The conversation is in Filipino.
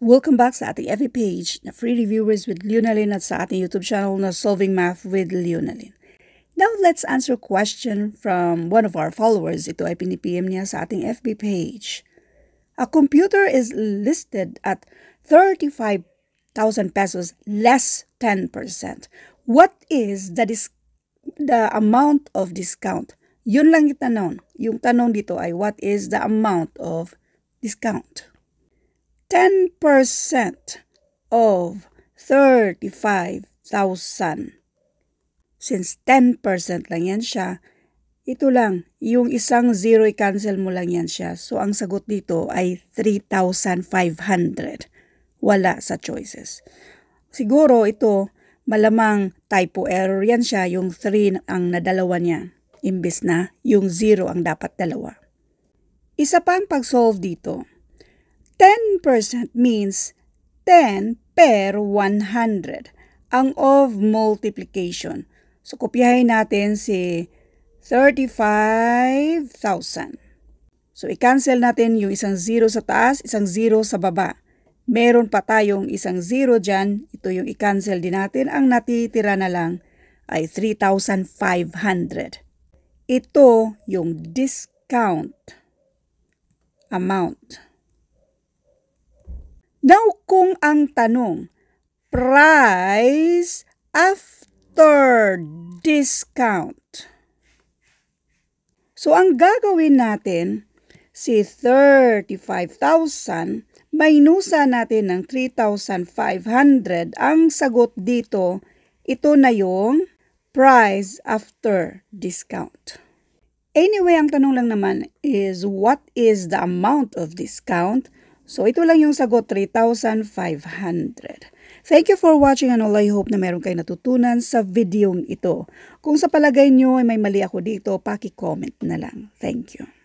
Welcome back sa ating every page na free reviewers with Leonalyn at sa ating YouTube channel na Solving Math with Leonalyn. Now let's answer a question from one of our followers. Ito ay pinipm niya sa ating FB page. A computer is listed at 35,000 pesos less 10%. What is the, the amount of discount? Yun lang yung tanong. Yung tanong dito ay what is the amount of discount? 10% of 35,000. Since 10% lang yan siya, ito lang, yung isang zero i-cancel mo lang yan siya. So, ang sagot dito ay 3,500. Wala sa choices. Siguro ito, malamang typo error yan siya, yung 3 ang nadalawa niya, Imbis na yung 0 ang dapat dalawa. Isa pa ang pag-solve dito. 10% means 10 per 100 ang of multiplication. So, kopyahin natin si 35,000. So, i-cancel natin yung isang 0 sa taas, isang 0 sa baba. Meron pa tayong isang 0 dyan. Ito yung i-cancel din natin. Ang natitira na lang ay 3,500. Ito yung discount amount. Now kung ang tanong, price after discount. So ang gagawin natin, si 35,000, minusa natin ng 3,500. Ang sagot dito, ito na yung price after discount. Anyway, ang tanong lang naman is what is the amount of discount? So, ito lang yung sagot, 3,500. Thank you for watching and all I hope na meron kayo natutunan sa videong ito. Kung sa palagay nyo ay may mali ako dito, paki-comment na lang. Thank you.